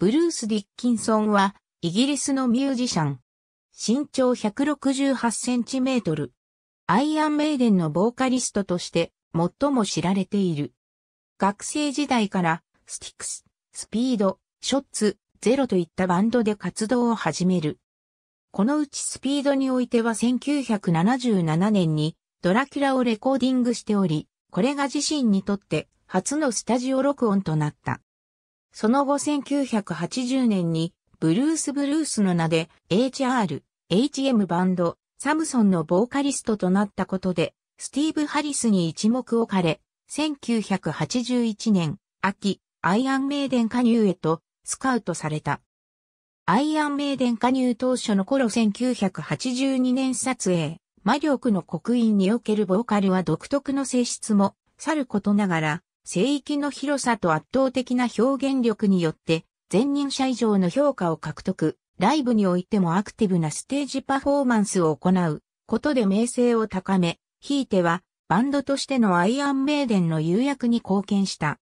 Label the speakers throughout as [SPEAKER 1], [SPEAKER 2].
[SPEAKER 1] ブルース・ディッキンソンは、イギリスのミュージシャン。身長168センチメートル。アイアンメイデンのボーカリストとして、最も知られている。学生時代から、スティックス、スピード、ショッツ、ゼロといったバンドで活動を始める。このうちスピードにおいては1977年に、ドラキュラをレコーディングしており、これが自身にとって、初のスタジオ録音となった。その後1980年に、ブルース・ブルースの名で HR、HM バンド、サムソンのボーカリストとなったことで、スティーブ・ハリスに一目置かれ、1981年、秋、アイアン・メイデン加入へと、スカウトされた。アイアン・メイデン加入当初の頃1982年撮影、魔力の刻印におけるボーカルは独特の性質も、さることながら、聖域の広さと圧倒的な表現力によって、前任者以上の評価を獲得、ライブにおいてもアクティブなステージパフォーマンスを行うことで名声を高め、ひいてはバンドとしてのアイアンメイデンの釉薬に貢献した。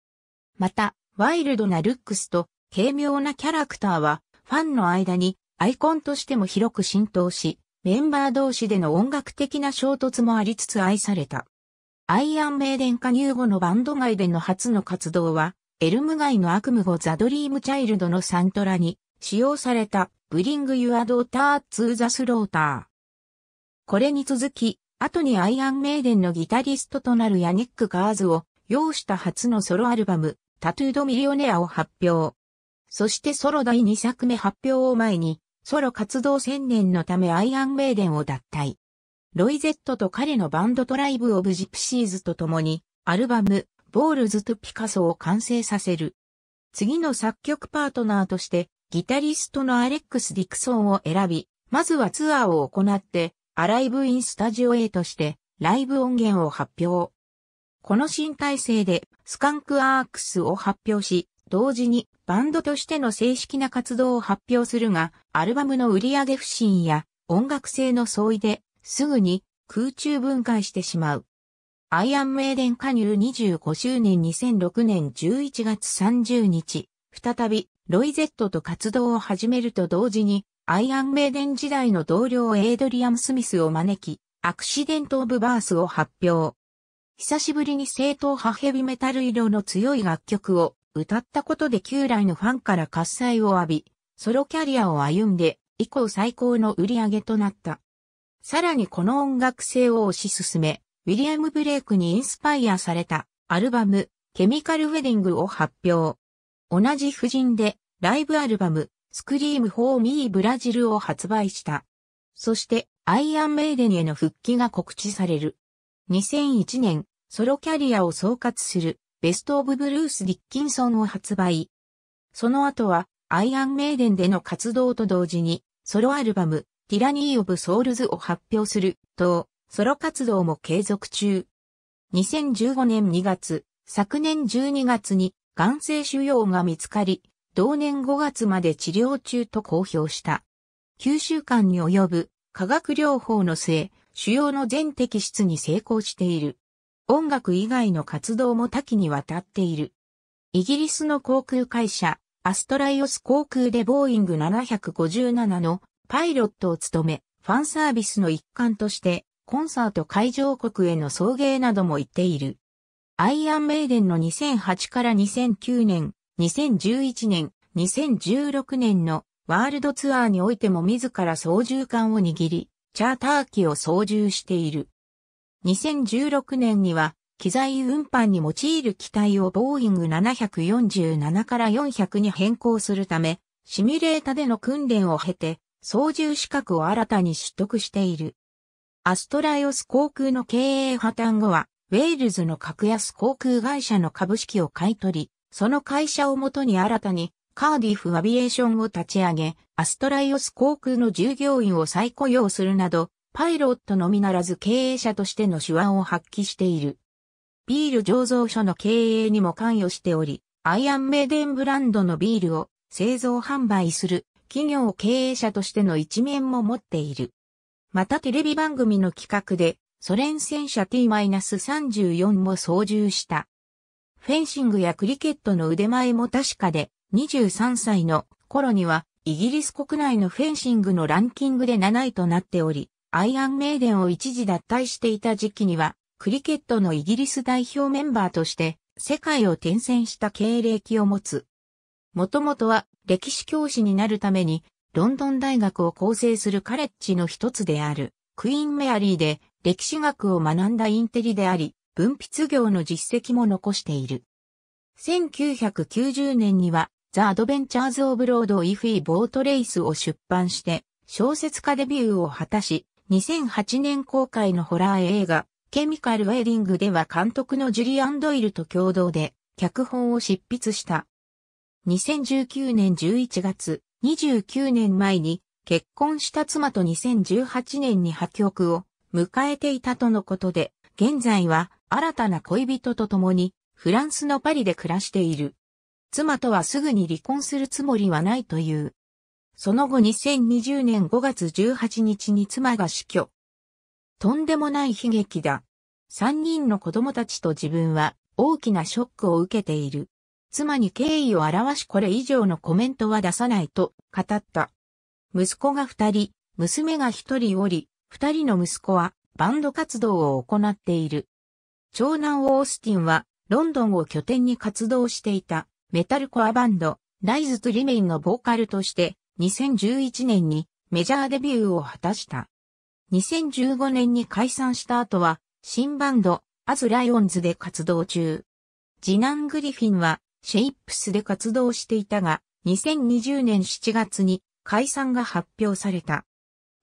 [SPEAKER 1] また、ワイルドなルックスと軽妙なキャラクターはファンの間にアイコンとしても広く浸透し、メンバー同士での音楽的な衝突もありつつ愛された。アイアンメイデン加入後のバンド外での初の活動は、エルム街の悪夢後ザ・ドリーム・チャイルドのサントラに使用されたブリング・ユア・ドーター・ツー・ザ・スローター。これに続き、後にアイアンメイデンのギタリストとなるヤニック・ガーズを要した初のソロアルバム、タトゥード・ミリオネアを発表。そしてソロ第2作目発表を前に、ソロ活動宣言のためアイアンメイデンを脱退。ロイゼットと彼のバンドトライブ・オブ・ジプシーズと共に、アルバム、ボールズ・とピカソを完成させる。次の作曲パートナーとして、ギタリストのアレックス・ディクソンを選び、まずはツアーを行って、アライブ・イン・スタジオ A として、ライブ音源を発表。この新体制で、スカンク・アークスを発表し、同時にバンドとしての正式な活動を発表するが、アルバムの売上不振や音楽性の相違ですぐに空中分解してしまう。アイアンメイデン加入25周年2006年11月30日、再びロイゼットと活動を始めると同時に、アイアンメイデン時代の同僚エイドリアム・スミスを招き、アクシデント・オブ・バースを発表。久しぶりに正統派ヘビメタル色の強い楽曲を歌ったことで旧来のファンから喝采を浴び、ソロキャリアを歩んで以降最高の売り上げとなった。さらにこの音楽性を推し進め、ウィリアム・ブレイクにインスパイアされたアルバム、ケミカル・ウェディングを発表。同じ夫人でライブアルバム、スクリーム・フォー・ミー・ブラジルを発売した。そして、アイアン・メイデンへの復帰が告知される。2001年、ソロキャリアを総括する、ベスト・オブ・ブルース・ディッキンソンを発売。その後は、アイアン・メイデンでの活動と同時に、ソロアルバム、ティラニー・オブ・ソウルズを発表する、と、ソロ活動も継続中。2015年2月、昨年12月に、眼性腫瘍が見つかり、同年5月まで治療中と公表した。9週間に及ぶ化学療法の末、腫瘍の全摘出に成功している。音楽以外の活動も多岐にわたっている。イギリスの航空会社、アストライオス航空でボーイング757のパイロットを務め、ファンサービスの一環として、コンサート会場国への送迎なども行っている。アイアンメイデンの2008から2009年、2011年、2016年のワールドツアーにおいても自ら操縦艦を握り、チャーター機を操縦している。2016年には、機材運搬に用いる機体をボーイング747から400に変更するため、シミュレータでの訓練を経て、操縦資格を新たに取得している。アストライオス航空の経営破綻後は、ウェールズの格安航空会社の株式を買い取り、その会社をもとに新たにカーディフ・アビエーションを立ち上げ、アストライオス航空の従業員を再雇用するなど、パイロットのみならず経営者としての手腕を発揮している。ビール醸造所の経営にも関与しており、アイアンメイデンブランドのビールを製造販売する企業経営者としての一面も持っている。またテレビ番組の企画で、ソ連戦車 T-34 も操縦した。フェンシングやクリケットの腕前も確かで、23歳の頃には、イギリス国内のフェンシングのランキングで7位となっており、アイアンメイデンを一時脱退していた時期には、クリケットのイギリス代表メンバーとして、世界を転戦した経歴を持つ。もともとは歴史教師になるために、ロンドン大学を構成するカレッジの一つである、クイーンメアリーで歴史学を学んだインテリであり、文筆業の実績も残している。1990年には、ザ・アドベンチャーズ・オブ・ロード・イフィ・ボート・レイスを出版して、小説家デビューを果たし、2008年公開のホラー映画、ケミカル・ウェデリングでは監督のジュリアン・ドイルと共同で、脚本を執筆した。2019年11月、29年前に結婚した妻と2018年に破局を迎えていたとのことで、現在は新たな恋人と共にフランスのパリで暮らしている。妻とはすぐに離婚するつもりはないという。その後2020年5月18日に妻が死去。とんでもない悲劇だ。三人の子供たちと自分は大きなショックを受けている。妻に敬意を表しこれ以上のコメントは出さないと語った。息子が二人、娘が一人おり、二人の息子はバンド活動を行っている。長男オースティンはロンドンを拠点に活動していたメタルコアバンドライズとリメインのボーカルとして2011年にメジャーデビューを果たした。2015年に解散した後は新バンドアズライオンズで活動中。次男グリフィンはシェイプスで活動していたが、2020年7月に解散が発表された。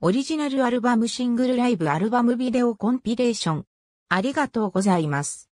[SPEAKER 1] オリジナルアルバムシングルライブアルバムビデオコンピレーション。ありがとうございます。